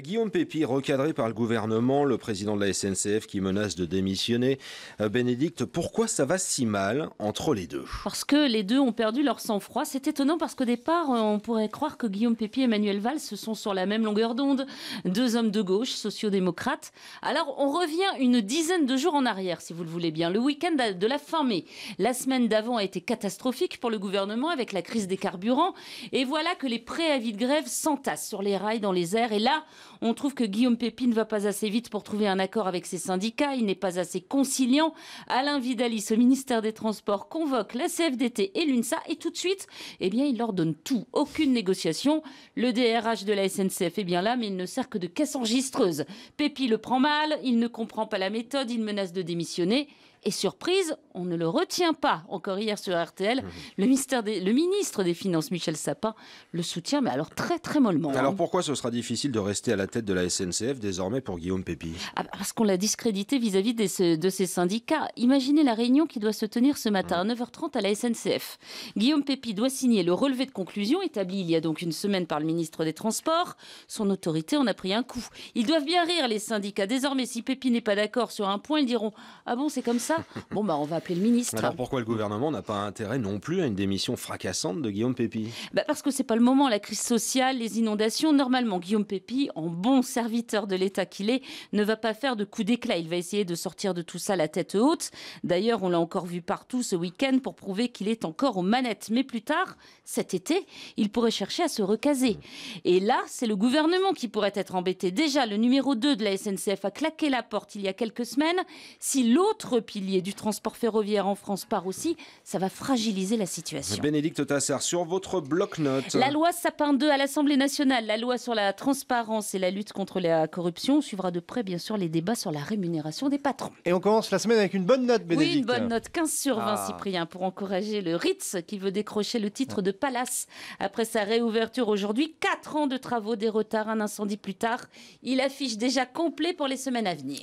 Guillaume Pépi, recadré par le gouvernement, le président de la SNCF qui menace de démissionner. Euh, Bénédicte, pourquoi ça va si mal entre les deux Parce que les deux ont perdu leur sang-froid. C'est étonnant parce qu'au départ, euh, on pourrait croire que Guillaume Pépi et Emmanuel Valls se sont sur la même longueur d'onde. Deux hommes de gauche, sociodémocrates. Alors, on revient une dizaine de jours en arrière, si vous le voulez bien. Le week-end de la fin mai. La semaine d'avant a été catastrophique pour le gouvernement avec la crise des carburants. Et voilà que les préavis de grève s'entassent sur les rails dans les airs. Et là, on trouve que Guillaume Pépi ne va pas assez vite pour trouver un accord avec ses syndicats. Il n'est pas assez conciliant. Alain Vidalis, au ministère des Transports, convoque la CFDT et l'UNSA et tout de suite, eh bien, il leur donne tout. Aucune négociation. Le DRH de la SNCF est bien là, mais il ne sert que de caisse enregistreuse. Pépi le prend mal, il ne comprend pas la méthode, il menace de démissionner. Et surprise, on ne le retient pas. Encore hier sur RTL, mmh. le, ministre des Finances, Michel Sapin, le soutient, mais alors très très mollement. Hein. Alors pourquoi ce sera difficile de rester à la tête de la SNCF désormais pour Guillaume Pépi ah, bah, Parce qu'on l'a discrédité vis-à-vis de ces syndicats. Imaginez la réunion qui doit se tenir ce matin à 9h30 mmh. à la SNCF. Guillaume Pépi doit signer le relevé de conclusion établi il y a donc une semaine par le ministre des Transports. Son autorité en a pris un coup. Ils doivent bien rire les syndicats. Désormais, si Pépi n'est pas d'accord sur un point, ils diront Ah bon, c'est comme ça Bon, bah, on va appeler le ministre. Alors pourquoi le gouvernement n'a pas intérêt non plus à une démission fracassante de Guillaume Pépi bah, Parce que c'est pas le moment. La crise sociale, les inondations. Normalement, Guillaume Pépi, en bon serviteur de l'État qu'il est, ne va pas faire de coup d'éclat. Il va essayer de sortir de tout ça la tête haute. D'ailleurs, on l'a encore vu partout ce week-end pour prouver qu'il est encore aux manettes. Mais plus tard, cet été, il pourrait chercher à se recaser. Et là, c'est le gouvernement qui pourrait être embêté. Déjà, le numéro 2 de la SNCF a claqué la porte il y a quelques semaines. Si l'autre pilier du transport ferroviaire en France part aussi, ça va fragiliser la situation. Bénédicte Tassar, sur votre bloc note La loi Sapin 2 à l'Assemblée nationale, la loi sur la transparence et la lutte contre la corruption suivra de près, bien sûr, les débats sur la rémunération des patrons. Et on commence la semaine avec une bonne note, Bénédicte. Oui, une bonne note, 15 sur 20, ah. Cyprien, pour encourager le Ritz qui veut décrocher le titre de Palace après sa réouverture aujourd'hui. 4 ans de travaux, des retards, un incendie plus tard. Il affiche déjà complet pour les semaines à venir.